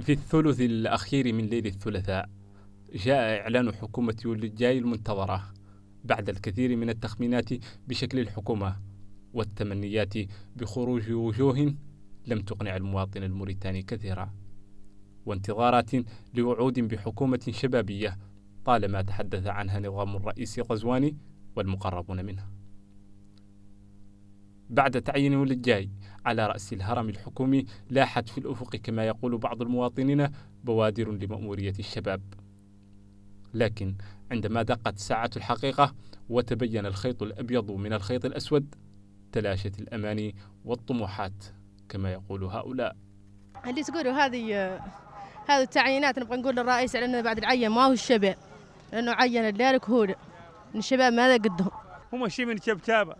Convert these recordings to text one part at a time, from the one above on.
في الثلث الأخير من ليلة الثلاثاء جاء إعلان حكومة يوليو الجاي المنتظرة بعد الكثير من التخمينات بشكل الحكومة والتمنيات بخروج وجوه لم تقنع المواطن الموريتاني كثيرا وانتظارات لوعود بحكومة شبابية طالما تحدث عنها نظام الرئيس غزواني والمقربون منه بعد تعيين الجاي على رأس الهرم الحكومي لاحت في الأفق كما يقول بعض المواطنين بوادر لمأمورية الشباب لكن عندما دقت ساعة الحقيقة وتبين الخيط الأبيض من الخيط الأسود تلاشت الأماني والطموحات كما يقول هؤلاء اللي تقولوا هذه هذه التعيينات نبغى نقول للرئيس على انه بعد العين ما هو الشباب لانه عين الدارك هو الشباب ماذا قدهم هم شي من شبتابه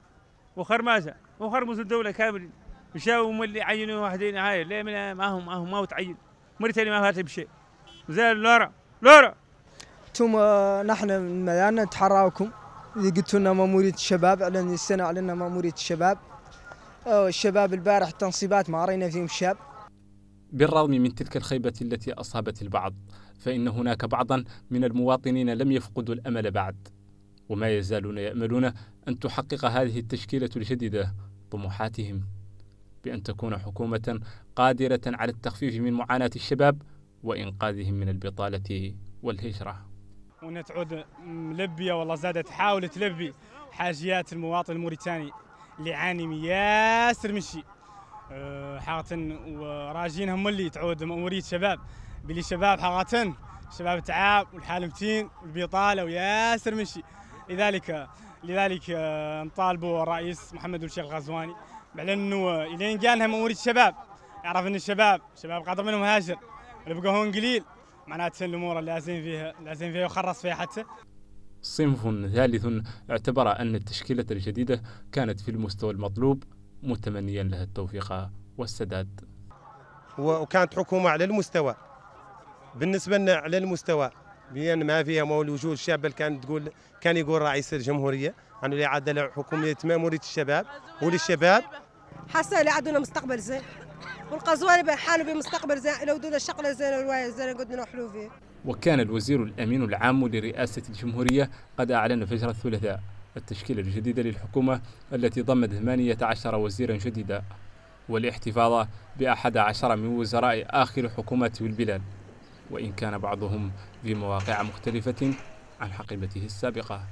وخرمازه وخرمز الدوله كامل وشاو هم اللي عينوا واحدين هاي ليه من ما هم ما تعين موريتانيا ما فات بشيء زين لورا لورا انتم نحن من ميانا نتحراوكم اللي قلتوا لنا مامورية الشباب اعلن السنه اعلنا مامورية الشباب الشباب البارح التنصيبات ما رينا فيهم شاب بالرغم من تلك الخيبة التي أصابت البعض فإن هناك بعضا من المواطنين لم يفقدوا الأمل بعد وما يزالون يأملون أن تحقق هذه التشكيلة الجديدة طموحاتهم بأن تكون حكومة قادرة على التخفيف من معاناة الشباب وإنقاذهم من البطالة والهجرة ونتعود تعود ملبية والله زادت تحاول تلبي حاجيات المواطن الموريتاني اللي يعاني من ياسر من شيء أه، حقا وراجين هم اللي تعود مأمورية شباب بلي شباب حقا شباب تعاب والحالمتين والبطالة وياسر من شيء لذلك لذلك آه، نطالبوا الرئيس محمد بن شيخ الغزواني بعد انه آه، الين قالها مورد الشباب يعرف ان الشباب شباب قدر منهم هاجر اللي بقوا هون قليل معناتها الامور اللي لازم فيها لازم فيها وخرص فيها حتى صنف ثالث اعتبر ان التشكيله الجديده كانت في المستوى المطلوب متمنيا لها التوفيق والسداد وكانت حكومه على المستوى بالنسبه لنا على المستوى بان ما فيها ما وجود الشاب اللي كان تقول كان يقول رئيس الجمهوريه انه الاعاده لحكوميه ماموريه الشباب وللشباب حاسه اللي عندنا مستقبل زين والقزوان حالوا بمستقبل زين لو دون الشغله زين والوايه زين قد نحلو فيه وكان الوزير الامين العام لرئاسه الجمهوريه قد اعلن فجر الثلاثاء التشكيل الجديد للحكومه التي ضمت 18 وزيرا جديدا والاحتفاظ ب 11 من وزراء آخر حكومة البلاد وإن كان بعضهم في مواقع مختلفة عن حقيبته السابقة